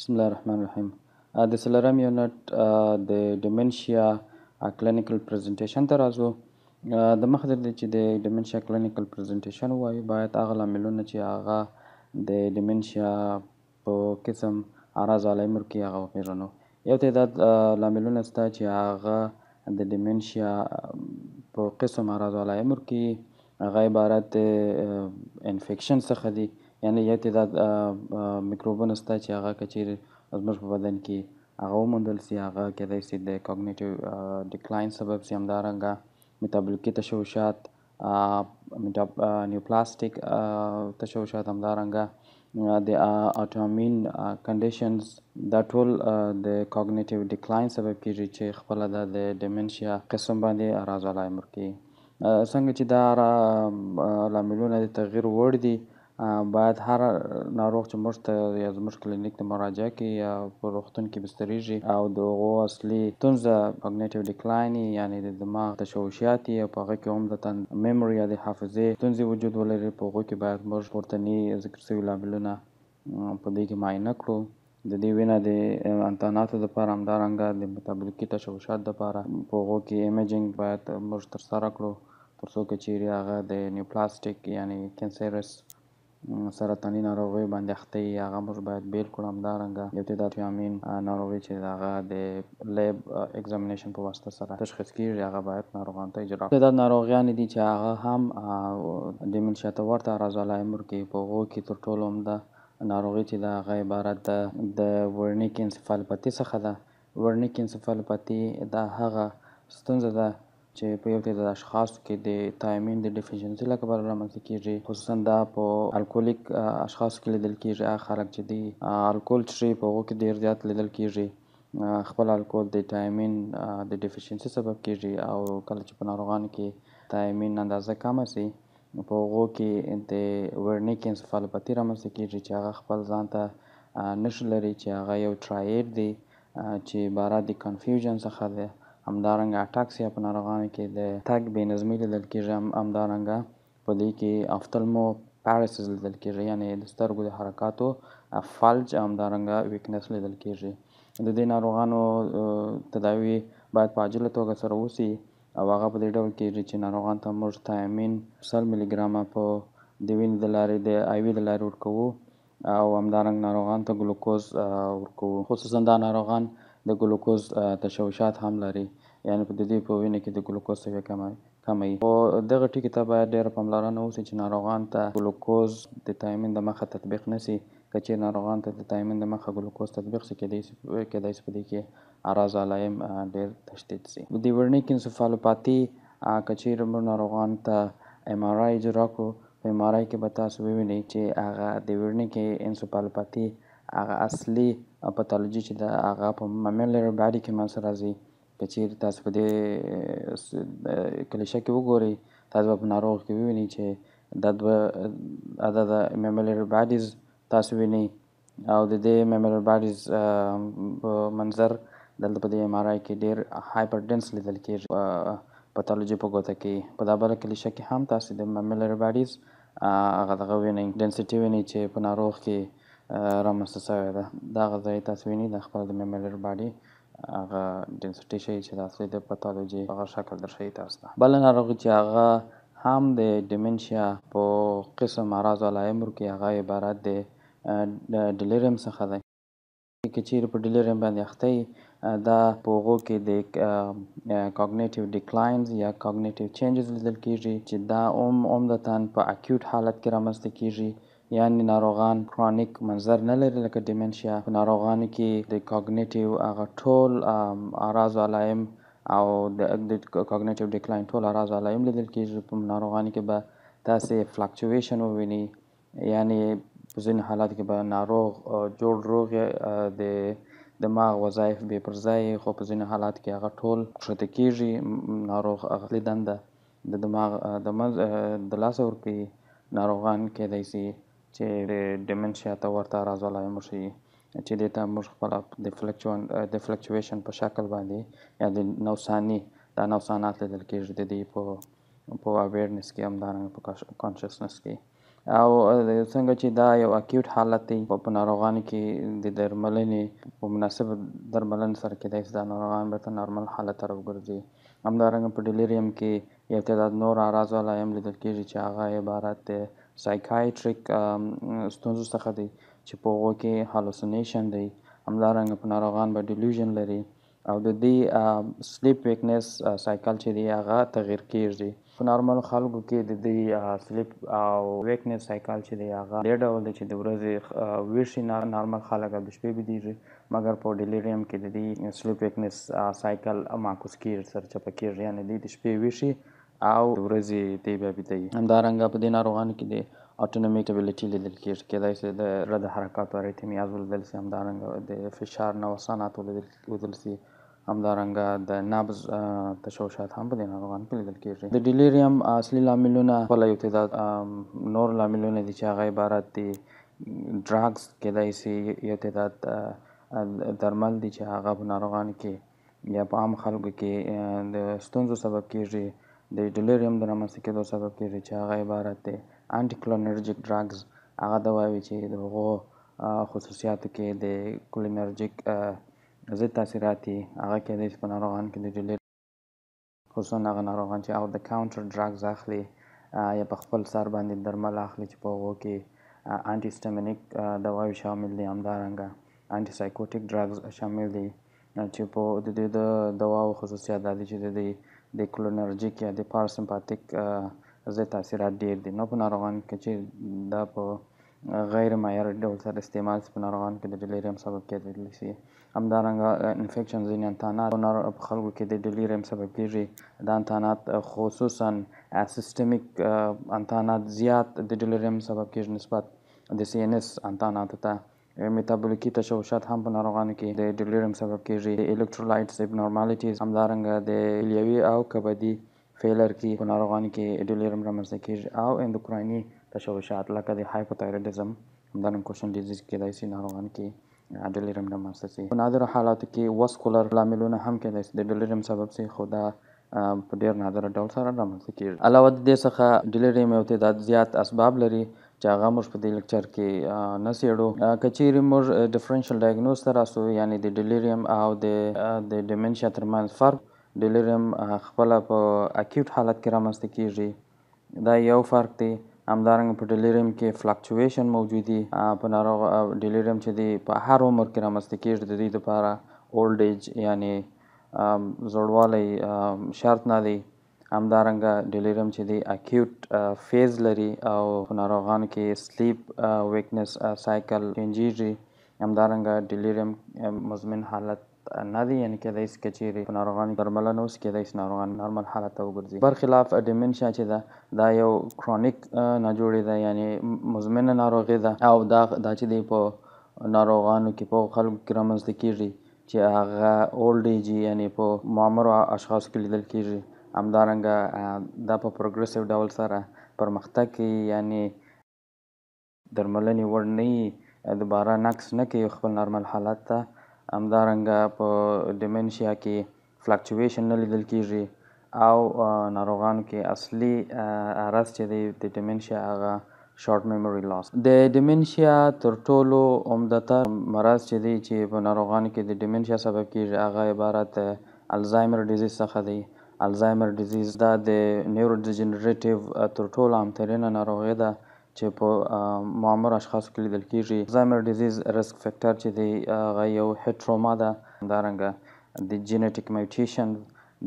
Bismillahirrahmanirrahim. Uh, the cellarum unit, uh, the dementia uh, clinical presentation ته راځو د مخه د چې د ډیمنشیا کلینیکل پریزنټیشن وایي باید هغه لاملونه چې هغه د ډیمنشیا په قسم اراز الزایمر کې هغه وپیژنو یو تعداد لاملونه شته چې هغه د ډیمنشیا په قسم اراز الزایمر کې هغه عبارت انفیکشن څخه دي یعنې یو تعداد میکروبونه شته چې هغه که چیرې زموږ په بدن کې هغه وموندل سي هغه کیدای سي د کوګنیټیو ډیکلاین سبب سي همدارنګه میتابولیکي تشوشات نیوپلاسټیک تشوشات همدارنګه د اټامین کنډیشنز دا ټول د کوګنیټیو ډیکلاین سبب کیږي چې خپل د ډیمنشیا قسم باندې راځلای مرکی څنګه چې دا لاملونه د تغییر وړ دي باید هر ناروغ چې موږ ته یا زموږ کلینیک ته مراجعه کوي یا په روغتون کې بستریږي او د هغو اصلي ستونزه کاګنیټیو ډیکلاین یعنې د دماغ تشوشیات او په هغه کې عمدتا میموري یا د حافظې ستونزې وجود ولري په هغو کې باید موږ پورتني ذکر شوي لاملونه په دې کې معاینه کړو د دې وینه د انتاناتو لپاره همدارنګه د متابولیکي تشوشات لپاره په هغو کې ایمیجینګ باید موږ ترسره کړو تر څو که چیرې هغه د نیوپلاسټیک یعنې کینسرس سرطاني ناروغیو باندې اخته یي هغه موږ باید بیل کړو همدارنګه یو تعداد فیامین ناروغي چې د هغه د لیب اگزامینیشن په واسطه سره تشخیص کیږي هغه باید ناروغانو ته اجرا تعداد ناروغیان دي چې هغه هم ډیمنشیا ته ورته اراضه لایمر کې په هغو کې تر ټولو عمده ناروغي چې د هغه عبارت ده د ورنیک انسفالوپاتي څخه ده ورنیک انسفالوپاتي دا هغه ستونزه ده چې په یو تعداد اشخاصو کې د تایمین د ډیفیشنسي لکه پر رامنځته کیږي خصوصا دا په الکولیک اشخاصو کې لیدل کیږي هغه خلک چې دی الکول څښي په هغو کې ډیر زیات لیدل کیږي خپل الکول د تایمین د ډیفیشنسي سبب کیږي او کله چې په ناروغانو کې تایمین اندازه کمه سي په هغو کې د ورنیک انسفالوپاتي رامنځته کیږي چې هغه خپل ځان ته نشي لري چې هغه یو ټرایډ دی چې عبارت د کنفیوژن څخه دی همدارنګه اټاکس یا په ناروغانو کې د تګ بې نظمي لیدل کېږي همدارنګه په دې کې افتلمو پیرسز لیدل کېږي یعنې د سترګو د حرکاتو فلج همدارنګه ویکنس لیدل کېږي د دې ناروغانو تداوي باید په عاجله توګه سره وسي او هغه په دې ډول کېږي چې ناروغان ته موږ تایمین سل ملي ګرامه په د وینې د لارې د آی وي د لارې ورکوو او همدارنګ ناروغان ته ګلوکوز ورکوو خصوصا دا ناروغان د ګلوکوز تشوشات هم لري یعنی په دې په وینه کې د ګلوکوز سویه کمه کمی او دغه ټکي ته باید ډېره پاملرنه وسي چې ناروغان ته ګلوکوز د تایمین د مخه تطبیق نه سي که چېرې ناروغان ته د تایمین د مخه ګلوکوز تطبیق سي کېدای سي په دې کې اعراض علایم ډېر تشدید سي د ورنیک انسفالوپاتي که چېرې موږ ناروغان ته ایم آر آی اجرا کړو په ایم آر آی کې به تاسو ووینئ چې هغه د ورنیک انسفالوپاتي هغه اصلي پاتالوجي چې د هغه په ممیلري باډي کې منځ راځي کچیر تاسو په دې کلیشه کې وګورئ تاسو په ناروغ کې وینئ چې دا دوه عدد میملر باډیز تاسو وینئ او د دې میملر باډیز په منظر دلته په دې ام آر آی کې ډېر هایپر ډنس لیدل کېږي پاتالوجي په ګوته کې په دا بل کلیشه کې هم تاسو د میملر باډیز هغه دغه وینئ ډنسټي وینئ چې په ناروغ کې رامنځته سوې ده دا غذایي تاسو وینئ د خپل د میملر باډي هغه ډنسټي شي چې تاسو د پاتالوژي هغه شکل درشي تاسو ته بل ناروغي چې هغه هم د ډیمنشیا په قسم مرض علایم کې هغه عبارت دی ډلیریم څخه دی کې چیرې په ډلیریم باندې اخته دا په هغو کې د کاګنیټیو ډیکلاینز یا کاګنیټیو چینجز لیدل کیږي چې دا اوم عمدتاً په اکیوټ حالت کې رامنځته کیږي یعنی ناروغان کرونیک منظر نه لري لکه ډیمنشیا په ناروغانو کې د کوګنیټیو هغه ټول اعراض علائم او د کوګنیټیو ډیکلاین ټول اعراض علائم لیدل کېږي په ناروغانو کې به تاسې فلکچویشن وویني یعنی په ځینې حالات کې به ناروغ جوړ روغ د دماغ وظایف بې پر ځای خو په ځینې حالات کې هغه ټول کښته کېږي ناروغ اخلي دنده د دماغ د منځ د لاسه ورکوي ناروغان کیدای سي چې ډیمنشیا ته ورته اراضا لایم شي چې دې ته موږ خپل د فلکچوان د فلکچویشن په شکل باندې یا د نوسانی دا نوسانات لیدل کېږي د دې په په اویرنس کې همدارنګه په کانشسنس کې او څنګه چې دا یو اکیوټ حالت دی په ناروغانو کې د درملنې په مناسب درملنې سره کېدای شي دا ناروغان بیرته نارمل حالت ته راوګرځي همدارنګه په ډیلیریم کې یو تعداد نور اعراض والا هم لیدل کېږي چې هغه عبارت دی سایکایټریک um, ستونزو څخه دي چې په هغو کې هالوسینیشن دی همدارنګه په ناروغان به ډیلوژن لري او د دې سلیپ ویکنس سایکل چې دی هغه تغیر کیږي په نارمل خلکو کې د دې سلیپ uh, او ویکنس سایکل چې دی هغه ډېر ډول دی چې د ورځې uh, ویشي نارمل خلک د شپې بيدېږي مګر په ډیلیریم کې د دې سلیپ ویکنس سایکل معکوس کیږي سرچپه کیږي یعنې د شپې ویشي او ورځې دی بیا بيدای همدارنګه په دې ناروغانو کې د اټونومیک ډیبیلیټي لیدل کېږي کېدای شي د رد حرکات او ریتمیاز ولیدل شي همدارنګه د فشار نوسانات ولیدل شي همدارنګه د نبض تشوشات هم په دې ناروغانو کې لیدل کېږي د ډیلیریم اصلي لاملونه خپله یو تعداد نور لاملونه دي چې هغه عبارت دي ډراګز کېدای شي یو تعداد درمل دي چې هغه په ناروغانو کې یا په عام خلکو کې د ستونزو سبب کېږي د ډیلریم د رامنځته کېدو سبب کیږي چې هغه عبارت دی انټي کلینرجیک ډرګز هغه دواوې چې د هغو خصوصیاتو کې د کلینرجیک ضد تاثیرات دي هغه کیدای شي په ناروغانو کې د ډیلریم خصوصا هغه ناروغان چې او د کاونټر ډرګز اخلي یا په خپل سر باندې درمل اخلي چې په هغو کې انټي سټمینیک دواوې شامل دي همدارنګه انټي سایکوټیک ډرګز شامل دي چې په د دې د دواو خصوصیات دا دي چې د دې د کلونرژیک یا د پاراسمپاتیک ضد تاثیرات ډیر دي نو په ناروغانو کې چې دا په غیر معیار ډول سره استعمال په ناروغانو کې د ډلیریم سبب کېدلی شي همدارنګه انفیکشن ځینې انتانات په خلکو کې د ډلیریم سبب کېږي دا انتانات خصوصا سیستمیک انتانات زیات د ډلیریم سبب کېږي نسبت د سی ان اس انتاناتو ته میتابولیکي تشوشات هم په ناروغانو کې د ډیلیریم سبب کیږي د الکترولایټس اب نورمالټیز همدارنګه د الیوي او کبدي فیلر کې په ناروغانو کې ډیلیریم رامنځته کیږي او اندوکرایني تشوشات لکه د هایپوتایرویډزم همدارنګه کوشن ډیزیز کېدای شي ناروغانو کې ډیلیریم رامنځته شي په نادر حالاتو کې واسکولر لاملونه هم کېدای شي د ډیلیریم سبب شي خو دا په ډیر نادر ډول سره رامنځته کیږي علاوه د دې څخه ډیلیریم یو تعداد زیات اسباب لري چې هغه موږ په دې لیکچر کې نه څېړو کچېرې موږ ډیفرنشل ډایګنوز ته راسو یعنی د ډیلیریم او د د ډیمنشیا ترمنځ فرق ډیلیریم خپل په اکیوټ حالت کې رامنځته کیږي دا یو فرق دی همدارنګه په ډیلیریم کې فلکچویشن موجود دي په ناروغ ډیلیریم چې دی په هر عمر کې رامنځته کیږي د دې لپاره اولډ ایج یعنی زړوالی شرط نه دی همدارنګه ډیلیریم چې دی اکیوټ فیز لري او ناروغان کې سلیپ ویکنس سایکل چینجیږي همدارنګه ډیلیریم مزمن حالت نه دي یعنی کېدای شي چې چیرې په ناروغانو درملنه اوس کېدای شي ناروغان نارمل حالت ته وګرځي برخلاف ډیمنشیا چې ده دا یو کرونیک ناجوړی ده یعنی مزمنه ناروغي ده او دا دا چې دی په ناروغانو کې په خلکو کې رامنځته کیږي چې هغه اولډ ایج یعنی په معمر اشخاصو کې لیدل کیږي همدارنګه دا په پروګرسیو ډول سره پرمختګ کوي یعنی درملنې وړ نه یي دوباره نقص نه کوي خپل نارمل حالت ته همدارنګه په ډیمنشیا کې فلکچویشن نه لیدل کیږي او ناروغانو کې اصلي ارز چې دی د ډیمنشیا هغه شارټ میموري لاس د ډیمنشیا تر ټولو عمدته مرض چې دی چې په ناروغانو کې د ډیمنشیا سبب کیږي هغه عبارت الزایمر ډیزیز څخه دی الزایمر ډیزیز دا د نیورو ډیجنریټیو تر ټولو عام ترینه ناروغي ده چې په معمر اشخاصو کې لیدل کیږي الزایمر ډیزیز ریسک فیکټر چې دی هغه یو هټروما ده دا رنګه د جینټیک میوټیشن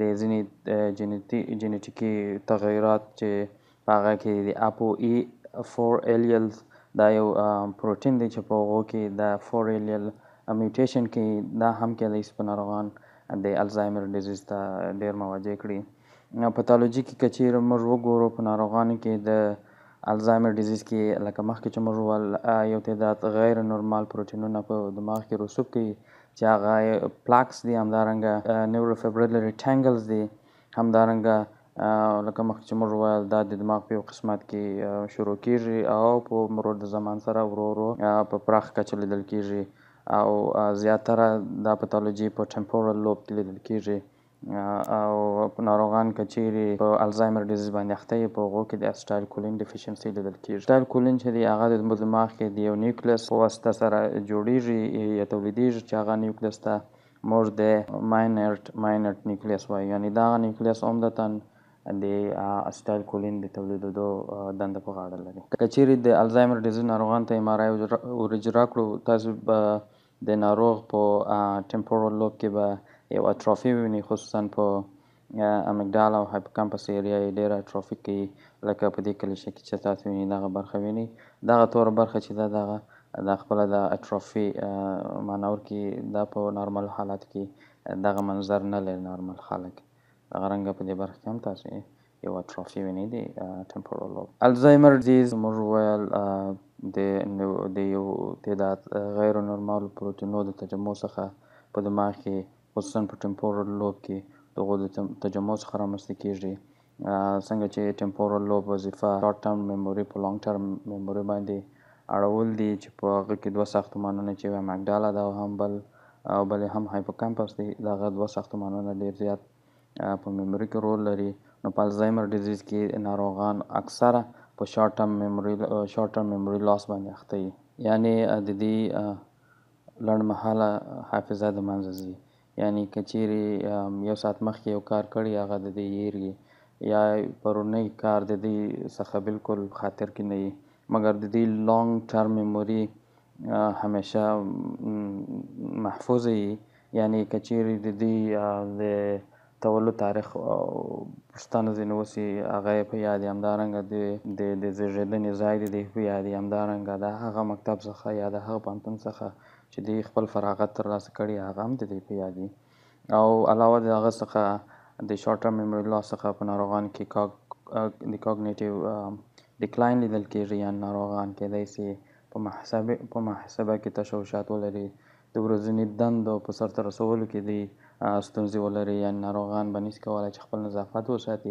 د ځینې جینټیکي تغیرات چې په هغه کې د اپو ای 4 الیلز دا یو پروتین دی چې په هغو کې د 4 الیل میوټیشن کې دا هم کېدای شي په ناروغان د الزایمر ډیزیز ته ډیر مواجه کړي پاتالوجي کې کچیر موږ وګورو په ناروغانو کې د الزایمر ډیزیز کې لکه مخکې چې موږ ول یو تعداد غیر نورمال پروتینونه په دماغ کې رسوب کوي چې هغه پلاکس دي همدارنګه نیوروفیبریلری ټینګلز دي همدارنګه لکه مخکې چې موږ وویل دا د دماغ په یو قسمت کې شروع کیږي او په مرور د زمان سره ورو ورو په پراخ کچه لیدل کیږي او زیاتره دا پاتالوژي په ټمپورل لوب کې لیدل کیږي او ناروغان کچيري په الزایمر ډیزیز باندې اخته په غو کې د اسټایل کولین ډیفیشنسي لیدل کیږي اسټایل کولین چې دی هغه د دماغ کې د یو نیوکلیس په واسطه سره جوړیږي یا تولیدیږي چې هغه نیوکلیس ته موږ د ماینرټ ماینرټ نیوکلیس وایو یعنی دا نیوکلیس عمدتاً د اسټایل کولین د تولیدولو دنده په غاړه لري کچېری د الزایمر ډیزیز ناروغان ته ایم آر آی ورجرا کړو تاسو به د ناروغ په ټمپورل لوب کې به یو اټرافي ویني خصوصا په امګډال او هایپوکامپس ایریا یې ډېره اټرافي کوي لکه په دې کلیشه کې چې تاسو ویني دغه برخه ویني دغه توره برخه چې ده دغه دا خپله د اټرافي معنور کې دا په نارمل حالت کې دغه منظر نه لري نارمل خلک دغه رنګه په دې برخه کې هم تاسو یو اټروفي ویني دی ټمپورل الزایمر ډیزیز موږ ویل د د یو تعداد غیر نورمال پروتینو د تجمع څخه په دماغ کې خصوصا په ټمپورل لوب کې دغه د تجمع څخه رامنځته کیږي څنګه چې ټمپورل لوب وظیفه شارټ ټرم میموري په لانګ ټرم میموري باندې اړول دي چې په هغه کې دوه ساختمانونه چې یو مګډاله ده او هم بل او بل هم هایپوکامپس دی دغه دوه ساختمانونه ډیر زیات په میموري کې رول لري نو په الزایمر ډیزیز کې ناروغان اکثره په شارټ ټرم میموري شارټ ټرم میموري لاس باندې اخته وي یعنی د دې لنډمحاله حافظه د منځه ځي یعنی کچېرې یو ساعت مخکې یو کار کړی هغه د دې یېرږي یا پرونی کار د دې څخه بالکل خاطر کې نه وي مګر د دې لانګ ټرم میموري همیشه محفوظ وي یعنی کچېرې د دې د تولد تاریخ او پښتانه ځینې اوس یې هغه یې په یاد همدارنګه د د د زېږېدنې ځای دی د یې په یاد همدارنګه د هغه مکتب څخه یا د هغه پوهنتون څخه چې دوی خپل فراغت ترلاسه کړي هغه هم د دوی په یاد وي او علاوه د هغه څخه د شارټ ټرم میموري لاس څخه په ناروغان کې کاګ د کاګنیټیو ډیکلاین لیدل کېږي یا ناروغان کېدای سي په محاسبه په محاسبه کې تشوشات ولري د ورځني دندو په سرته رسولو کې دوی ستونزې ولري یعنې ناروغان به نشي کولی چې خپل نظافت وساتي